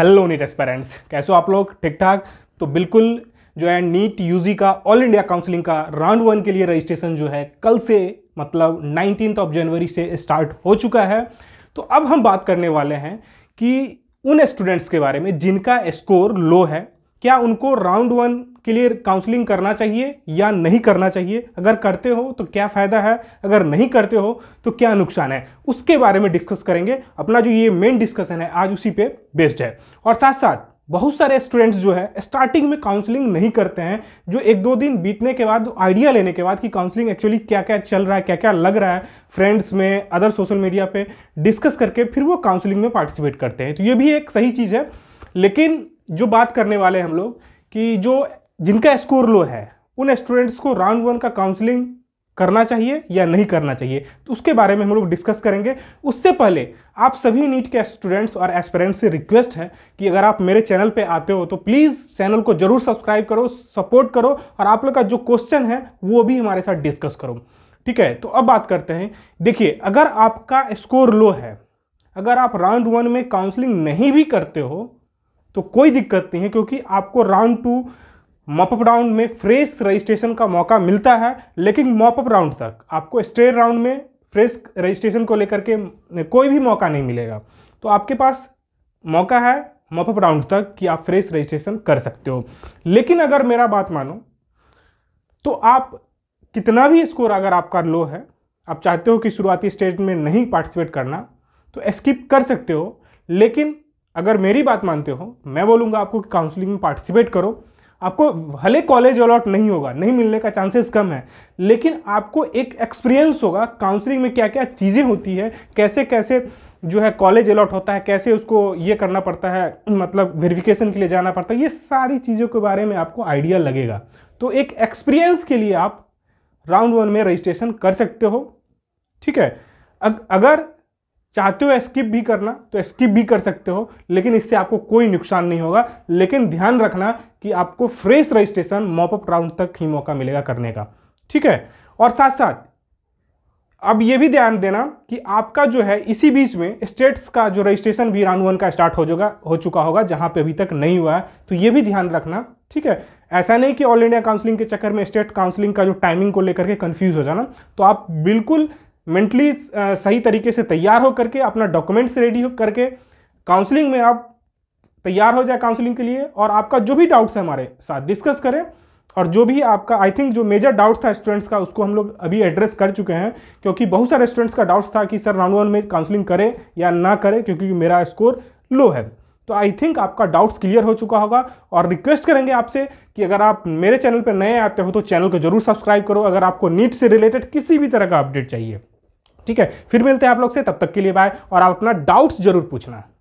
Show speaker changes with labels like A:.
A: hello NEET aspirants कैसे हो आप लोग ठीक ठाक तो बिल्कुल जो है नीट यूजी का ऑल इंडिया काउंसलिंग का राउंड वन के लिए रजिस्ट्रेशन जो है कल से मतलब नाइनटीन ऑफ जनवरी से स्टार्ट हो चुका है तो अब हम बात करने वाले हैं कि उन स्टूडेंट्स के बारे में जिनका स्कोर लो है क्या उनको राउंड वन के लिए काउंसलिंग करना चाहिए या नहीं करना चाहिए अगर करते हो तो क्या फ़ायदा है अगर नहीं करते हो तो क्या नुकसान है उसके बारे में डिस्कस करेंगे अपना जो ये मेन डिस्कशन है आज उसी पे बेस्ड है और साथ साथ बहुत सारे स्टूडेंट्स जो है स्टार्टिंग में काउंसलिंग नहीं करते हैं जो एक दो दिन बीतने के बाद आइडिया लेने के बाद कि काउंसलिंग एक्चुअली क्या क्या चल रहा है क्या क्या लग रहा है फ्रेंड्स में अदर सोशल मीडिया पे डिस्कस करके फिर वो काउंसलिंग में पार्टिसिपेट करते हैं तो ये भी एक सही चीज़ है लेकिन जो बात करने वाले हम लोग कि जो जिनका स्कोर लो है उन स्टूडेंट्स को राउंड वन का काउंसलिंग करना चाहिए या नहीं करना चाहिए तो उसके बारे में हम लोग डिस्कस करेंगे उससे पहले आप सभी नीट के स्टूडेंट्स और एस्पेरेंट्स से रिक्वेस्ट है कि अगर आप मेरे चैनल पे आते हो तो प्लीज़ चैनल को जरूर सब्सक्राइब करो सपोर्ट करो और आप लोग का जो क्वेश्चन है वो भी हमारे साथ डिस्कस करो ठीक है तो अब बात करते हैं देखिए अगर आपका स्कोर लो है अगर आप राउंड वन में काउंसलिंग नहीं भी करते हो तो कोई दिक्कत नहीं है क्योंकि आपको राउंड टू मॉपअप राउंड में फ्रेश रजिस्ट्रेशन का मौका मिलता है लेकिन मॉपअप राउंड तक आपको स्टेट राउंड में फ्रेश रजिस्ट्रेशन को लेकर के कोई भी मौका नहीं मिलेगा तो आपके पास मौका है मॉपअप राउंड तक कि आप फ्रेश रजिस्ट्रेशन कर सकते हो लेकिन अगर मेरा बात मानो तो आप कितना भी स्कोर अगर आपका लो है आप चाहते हो कि शुरुआती स्टेज में नहीं पार्टिसिपेट करना तो स्किप कर सकते हो लेकिन अगर मेरी बात मानते हो मैं बोलूँगा आपको काउंसलिंग में पार्टिसिपेट करो आपको भले कॉलेज अलॉट नहीं होगा नहीं मिलने का चांसेस कम है लेकिन आपको एक एक्सपीरियंस होगा काउंसलिंग में क्या क्या चीज़ें होती है कैसे कैसे जो है कॉलेज अलॉट होता है कैसे उसको ये करना पड़ता है मतलब वेरिफिकेशन के लिए जाना पड़ता है ये सारी चीज़ों के बारे में आपको आइडिया लगेगा तो एक एक्सपीरियंस के लिए आप राउंड वन में रजिस्ट्रेशन कर सकते हो ठीक है अग, अगर चाहते हो स्किप भी करना तो स्किप भी कर सकते हो लेकिन इससे आपको कोई नुकसान नहीं होगा लेकिन ध्यान रखना कि आपको फ्रेश रजिस्ट्रेशन मॉपअप राउंड तक ही मौका मिलेगा करने का ठीक है और साथ साथ अब ये भी ध्यान देना कि आपका जो है इसी बीच में स्टेट्स का जो रजिस्ट्रेशन भी राउंड वन का स्टार्ट हो जाएगा हो चुका होगा जहां पे अभी तक नहीं हुआ है तो ये भी ध्यान रखना ठीक है ऐसा नहीं कि ऑल इंडिया काउंसलिंग के चक्कर में स्टेट काउंसलिंग का जो टाइमिंग को लेकर के कन्फ्यूज हो जाना तो आप बिल्कुल मेंटली सही तरीके से तैयार हो करके अपना डॉक्यूमेंट्स रेडी हो करके काउंसलिंग में आप तैयार हो जाए काउंसलिंग के लिए और आपका जो भी डाउट्स है हमारे साथ डिस्कस करें और जो भी आपका आई थिंक जो मेजर डाउट था स्टूडेंट्स का उसको हम लोग अभी एड्रेस कर चुके हैं क्योंकि बहुत सारे स्टूडेंट्स का डाउट्स था कि सर राउंड वन में काउंसलिंग करें या ना करें क्योंकि मेरा स्कोर लो है तो आई थिंक आपका डाउट्स क्लियर हो चुका होगा और रिक्वेस्ट करेंगे आपसे कि अगर आप मेरे चैनल पर नए आते हो तो चैनल को जरूर सब्सक्राइब करो अगर आपको नीट से रिलेटेड किसी भी तरह का अपडेट चाहिए ठीक है फिर मिलते हैं आप लोग से तब तक के लिए बाय और आप अपना डाउट्स जरूर पूछना